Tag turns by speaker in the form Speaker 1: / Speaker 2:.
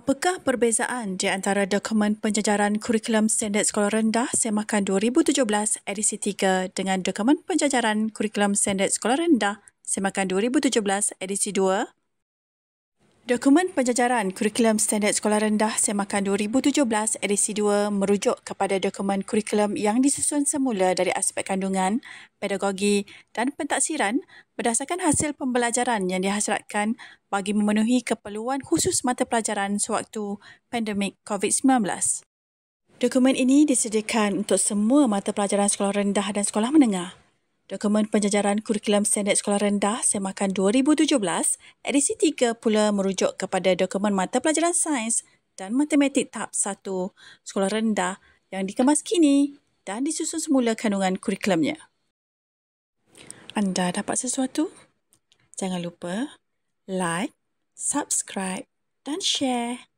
Speaker 1: Apakah perbezaan di antara dokumen penjajaran kurikulum standard sekolah rendah Semakan 2017 edisi 3 dengan dokumen penjajaran kurikulum standard sekolah rendah Semakan 2017 edisi 2? Dokumen penjajaran kurikulum standard sekolah rendah Semakan 2017 edisi 2 merujuk kepada dokumen kurikulum yang disusun semula dari aspek kandungan, pedagogi dan pentaksiran berdasarkan hasil pembelajaran yang dihasratkan bagi memenuhi keperluan khusus mata pelajaran sewaktu pandemik COVID-19. Dokumen ini disediakan untuk semua mata pelajaran sekolah rendah dan sekolah menengah. Dokumen Penjajaran Kurikulum Standard Sekolah Rendah Semakan 2017 edisi 3 pula merujuk kepada dokumen mata pelajaran sains dan matematik tahap 1 sekolah rendah yang dikemas kini dan disusun semula kandungan kurikulumnya. Anda dapat sesuatu? Jangan lupa like, subscribe dan share.